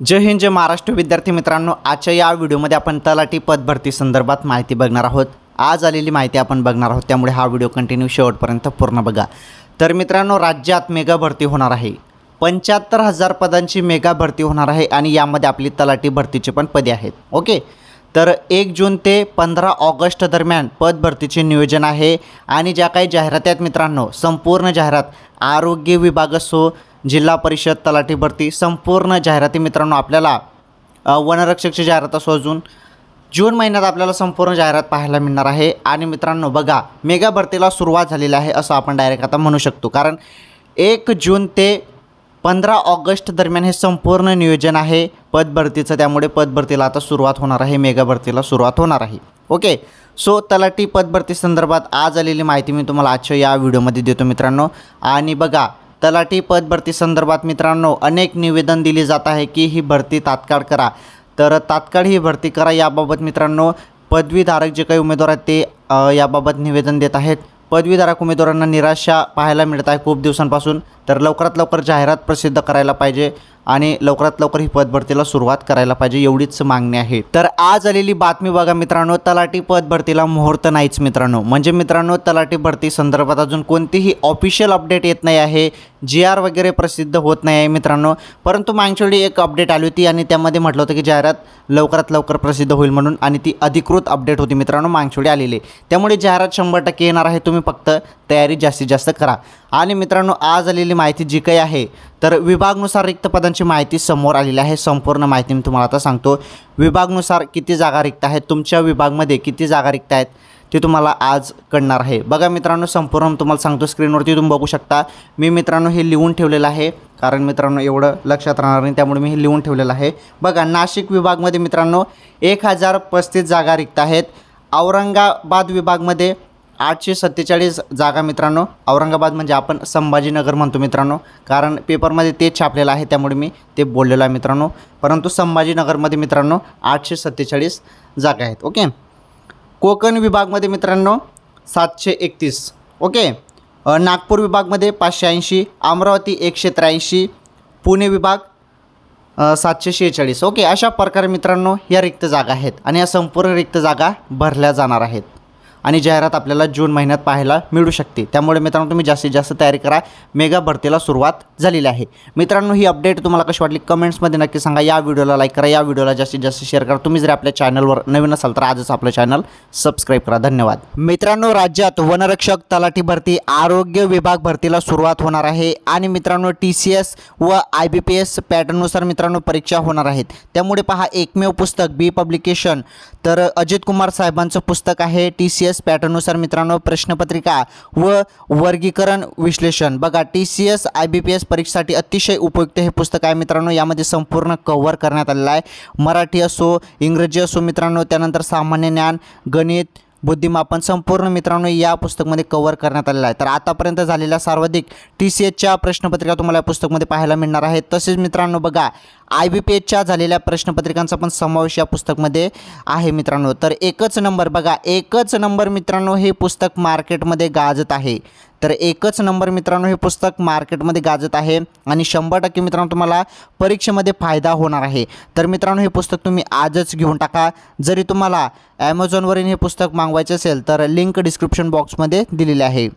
जय हिंद जय महाराष्ट्र विद्यार्थी मित्रांनो आजच्या या व्हिडिओमध्ये आपण तलाठी पदभरती संदर्भात माहिती बघणार आहोत आज आलेली माहिती आपण बघणार आहोत त्यामुळे हा व्हिडिओ कंटिन्यू शेवटपर्यंत पूर्ण बघा तर मित्रांनो राज्यात मेगा भरती होणार आहे पंच्याहत्तर हजार पदांची मेगा भरती होणार आहे आणि यामध्ये आपली तलाठी भरतीची पण पदे आहेत ओके तर एक जून ते पंधरा ऑगस्ट दरम्यान पद भरतीचे नियोजन आहे आणि ज्या काही जाहिराती आहेत मित्रांनो संपूर्ण जाहिरात आरोग्य विभाग असो जिल्हा परिषद तलाठी भरती संपूर्ण जाहिराती मित्रांनो आपल्याला वनरक्षकची जाहिरात असो अजून जून महिन्यात आपल्याला संपूर्ण जाहिरात पाहायला मिळणार आहे आणि मित्रांनो बघा मेगा भरतीला सुरुवात झालेली आहे असं आपण डायरेक्ट आता म्हणू शकतो कारण एक जून ते पंधरा ऑगस्ट दरम्यान हे संपूर्ण नियोजन आहे पदभरतीचं त्यामुळे पदभरतीला आता सुरुवात होणार आहे मेगा भरतीला सुरुवात होणार आहे ओके सो तलाठी पदभरती संदर्भात आज आलेली माहिती मी तुम्हाला आजच्या या व्हिडिओमध्ये देतो मित्रांनो आणि बघा तलाठी पद भरती संदर्भात मित्रांनो अनेक निवेदन दिली जात आहे की ही भरती तात्काळ करा तर तात्काळ ही भरती करा याबाबत मित्रांनो पदवीधारक जे काही उमेदवार आहेत ते याबाबत निवेदन देत आहेत पदवीधारक उमेदवारांना निराशा पाहायला मिळत आहे खूप दिवसांपासून तर लवकरात लवकर जाहिरात प्रसिद्ध करायला पाहिजे आणि लवकरात लवकर ही पदभरतीला सुरुवात करायला पाहिजे एवढीच मागणी आहे तर आज आलेली बातमी बघा मित्रांनो तलाठी पदभरतीला मुहूर्त नाहीच मित्रांनो म्हणजे मित्रांनो तलाठी भरती संदर्भात अजून कोणतीही ऑफिशियल अपडेट येत नाही आहे जी आर वगैरे प्रसिद्ध होत नाही आहे मित्रांनो परंतु मागच्यावेळी एक अपडेट आली होती आणि त्यामध्ये म्हटलं होतं की जाहिरात लवकरात लवकर प्रसिद्ध होईल म्हणून आणि ती अधिकृत अपडेट होती मित्रांनो मागच्यावेळी आलेली त्यामुळे जाहिरात शंभर टक्के येणार आहे तुम्ही फक्त तयारी जास्तीत जास्त करा आणि मित्रांनो आज आलेली माहिती जी काही आहे तर विभागनुसार रिक्त पदांची माहिती समोर आलेली आहे संपूर्ण माहिती मी तुम्हाला आता सांगतो विभागनुसार किती जागा रिक्त आहेत तुमच्या विभागमध्ये किती जागा रिक्त आहेत ते तुम्हाला आज कळणार आहे बघा मित्रांनो संपूर्ण तुम्हाला सांगतो स्क्रीनवरती तुम्ही बघू शकता मी मित्रांनो हे लिहून ठेवलेलं आहे कारण मित्रांनो एवढं लक्षात राहणार नाही त्यामुळे मी हे लिहून ठेवलेलं आहे बघा नाशिक विभागमध्ये मित्रांनो एक हजार पस्तीस जागा रिक्त आहेत औरंगाबाद विभागमध्ये आठशे सत्तेचाळीस जागा मित्रांनो औरंगाबाद म्हणजे आपण संभाजीनगर म्हणतो मित्रांनो कारण पेपरमध्ये ते छापलेलं आहे त्यामुळे मी ते बोललेलो आहे मित्रांनो परंतु संभाजीनगरमध्ये मित्रांनो आठशे सत्तेचाळीस जागा आहेत ओके कोकण विभागमध्ये मित्रांनो सातशे एकतीस ओके नागपूर विभागमध्ये पाचशे ऐंशी अमरावती एकशे त्र्याऐंशी पुणे विभाग सातशे शेहेचाळीस ओके अशा प्रकारे मित्रांनो या रिक्त जागा आहेत आणि या संपूर्ण रिक्त जागा भरल्या जाणार आहेत आणि जाहिरात आपल्याला जून महिन्यात पाहायला मिळू शकते त्यामुळे मित्रांनो तुम्ही जास्तीत जास्त तयारी करा मेगा भरतीला सुरुवात झालेली आहे मित्रांनो ही अपडेट तुम्हाला कशी वाटली कमेंट्समध्ये नक्की सांगा या व्हिडिओला लाईक करा या व्हिडिओला जास्तीत जास्त शेअर करा तुम्ही जर आपल्या चॅनलवर नवीन असाल तर आजच आपलं चॅनल सबस्क्राईब करा धन्यवाद मित्रांनो राज्यात वनरक्षक तलाठी भरती आरोग्य विभाग भरतीला सुरुवात होणार आहे आणि मित्रांनो टी सी एस व आय बी पी एस पॅटर्ननुसार मित्रांनो परीक्षा होणार आहेत त्यामुळे पहा एकमेव पुस्तक बी पब्लिकेशन तर अजित कुमार साहेबांचं पुस्तक आहे टी सी एस पॅटर्ननुसार मित्रांनो प्रश्नपत्रिका व वर्गीकरण विश्लेषण बघा T C S I B P S परीक्षेसाठी अतिशय उपयुक्त हे पुस्तक आहे मित्रांनो यामध्ये संपूर्ण कव्हर करण्यात आलेलं आहे मराठी असो इंग्रजी असो मित्रांनो त्यानंतर सामान्य ज्ञान गणित बुद्धिमापन संपूर्ण मित्रांनो या पुस्तकमध्ये कव्हर करण्यात आलेलं आहे तर आतापर्यंत झालेल्या सर्वाधिक टी सी एचच्या प्रश्नपत्रिका तुम्हाला या पुस्तकमध्ये पाहायला मिळणार आहे तसेच मित्रांनो बघा आय बी पी एचच्या झालेल्या प्रश्नपत्रिकांचा पण समावेश या पुस्तकमध्ये आहे मित्रांनो तर एकच नंबर बघा एकच नंबर मित्रांनो हे पुस्तक मार्केटमध्ये गाजत आहे तर एकच नंबर मित्रांनो हे पुस्तक मार्केटमध्ये गाजत आहे आणि शंभर टक्के मित्रांनो तुम्हाला परीक्षेमध्ये फायदा होणार आहे तर मित्रांनो हे पुस्तक तुम्ही आजच घेऊन टाका जरी तुम्हाला ॲमेझॉनवरील हे पुस्तक मागवायचे असेल तर लिंक डिस्क्रिप्शन बॉक्समध्ये दिलेले आहे